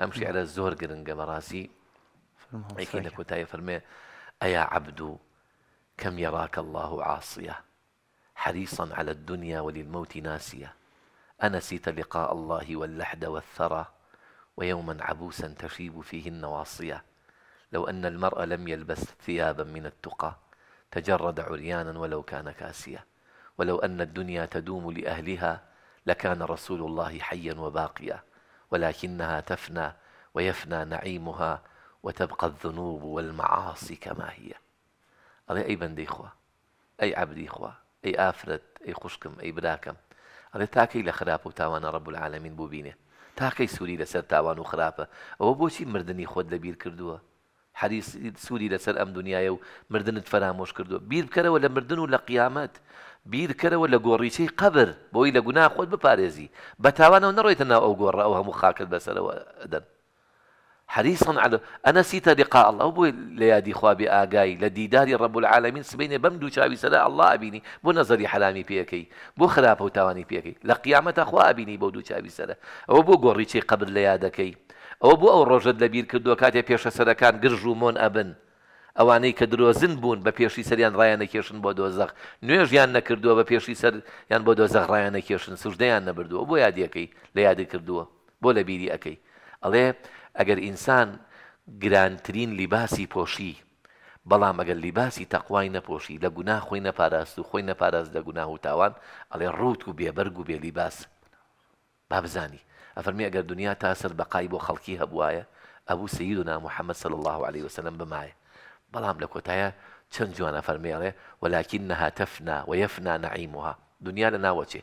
ئەم شعرە زۆر گرنگە بەڕاستی صحيح لە کۆتایی فەرمێ أيا عبد كم يراك الله عاصية حريصا على الدنيا وللموت ناسية أنسيت لقاء الله واللحد والثرى ويوما عبوسا تشيب فيه النواصية لو أن المرء لم يلبس ثيابا من التقى تجرد عريانا ولو كان كاسيا ولو أن الدنيا تدوم لأهلها لكان رسول الله حيا وباقيا ولكنها تفنى ويفنى نعيمها وتبقى الذنوب والمعاصي كما هي أري أي بند إخوة أي عبد إخوة أي آفرت أي خشكم أي براكم أري تاكي لخراب وتاوان رب العالمين بوبينه تاكي سوري لسر تاوان وخرابه أو بوشي مردني خود لبير كردوه حديث سوري لەسەر ئەم دنیاە و مردنت فەرامۆش كردو بير بکەرەوە ولا مردن ولا قيامات بير كرا ولا لە قبر بوي لە گونا خۆت بپارێزی بە تاوانەوە نەڕێتە أو ئەو گۆڕ ئەو هەموو خاکت حريصا على انا سيت لقاء الله بو ليادي خوابي لدي داري رب العالمين سبيني بمدو شاوي سلا الله ابيني بو نظري حلامي بيكي بو خرافه وتواني بيكي لقيامه اخوا ابيني بو دو شاوي سلا او بو غوري قبر ليادكي ئەوە بۆ ئەو ڕۆژت لە بیر کردووە کاتێ پێشە سەرەکان گرژ و مۆن ئەبن ئەوانەی کە درۆزن بوون بە پێشی سەریان ڕایەنە کێشن بۆ دۆزەخ نوێژیان نەکردووە بە پێشی سەر یان بۆ دۆزەخ ڕایەنە کێشن سوژدەیان نەبردووە بۆ یادیەکەی لە یادی کردووە بۆ لە بیری ئەەکەی ئەڵێ ئەگەر ئینسان گرانترین لیباسی پۆشی بەڵام ئەگەر لیباسی تەقوای نەپۆشی لە گونا خۆی نەپاراست و خۆی نەپاراست لە گوناه و تاوان ئەڵێ ڕوت و بێبەرگ و بێ لیباس با بزانی ئەفەرمی ئەگەر دنیا تا سەر بەقای بۆ خەڵکی هەبواە ئەبوو سید و نامحەممەد سل الله عليه وسلم بمایە بەڵام لە کۆتایە چەند جوانە فەرمیێڵێ وەلاکین نەها تەفنا و یەفنا نعیمها دنیا لە ناوەچێ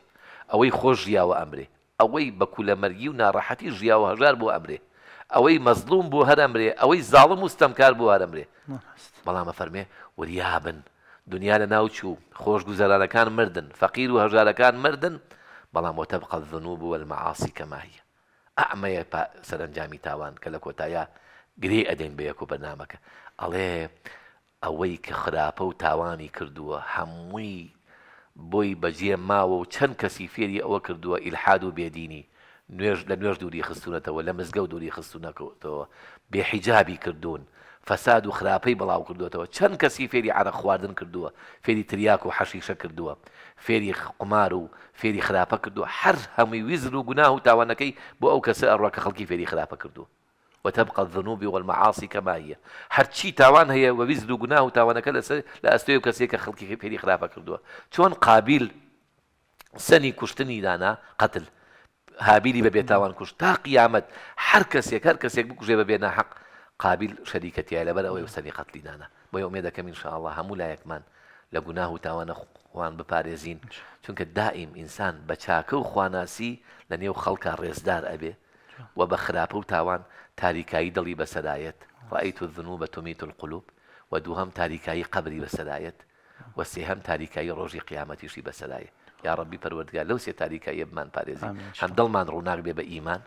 ئەوەی خۆش ژیاوە ئەمرێ ئەوەی بەکو لە مەرگی و ناڕەحەتی ژیاوە هەژار بۆ ئەمرێ ئەوەی مەزلوم بۆ هەرەمرێ ئەوەی زاڵم وستەمکار بۆ هەرەمرێ بەڵامە فەرمێ وریابن دنیا لە ناوچوو خۆش گوزارانەکان مردن فەقیر و هەژارەکان مردن بەڵام وتەبقە ذنوب والمەعاسی کەما هەیە ئەمەیە سەرنجامی تاوان کە لە کۆتایە گرێ ئەدەین بە یەک و بەنامەکە ئەڵێ ئەوەی کە خراپە و تاوانی کردووە هەمووی بۆی بەجێ ماوە و چەند کەسی فێری ئەوە کردووە ئیلحاد و بێدینی نوێژ لە نوێژ دووری خستونەتەوە لە مزگە و دووری خستونەکەوتەوە بێحیجابی کردوون فساد و خراپەی بەڵاو کردوێتەوە چند کسی فێری عرق خواردن کردو فێری تریاک و حەشیشە کردووە فێری قمار و فێری خراپە کردو هر همی ویزر و گناه و تاوانەکەی بۆ ئەو کەسە ئەڕواکە خلقی فێری خراپە کردو و تبقى الذنوب والمعاصي كما هي چی تاوان هەیە و ویزر و گناه و تاوانەکە لەسەر لە کسی که خلقی فێری خراپە کردو چون قابل سەنی کوشتنی دانا قتل هابیلی بەبێ تاوان کوشت تا قیامەت هەر هر کسی کەسێک بکوژێ بەبێ حق قابل شەریکەتیە لەبەر ئەوەی وسەری قەتلیدانە بۆی ئەومێ دەکەم شاءله هەموو لایەکمان لە گوناه و تاوانەخواان بپارێزین چونکە دائیم ئینسان بە چاکە و خواناسی لە نێو خەڵکە ڕێزدار ئەبێ و بە خراپە و تاوان تاریکایی دڵی بەسەدایەت ڕیت و ذنوب بە تومیت القلوب و دووهم تاریکایی قبری بەسەدایەت و سێهم تاریکایی ڕۆژی قیامەتیشی بەسەدایە یا ڕەبی پەروەردگار لەو سێ تاریکایی بمان پارێزی هەم دڵمان ڕووناک بێ بە ئیمان.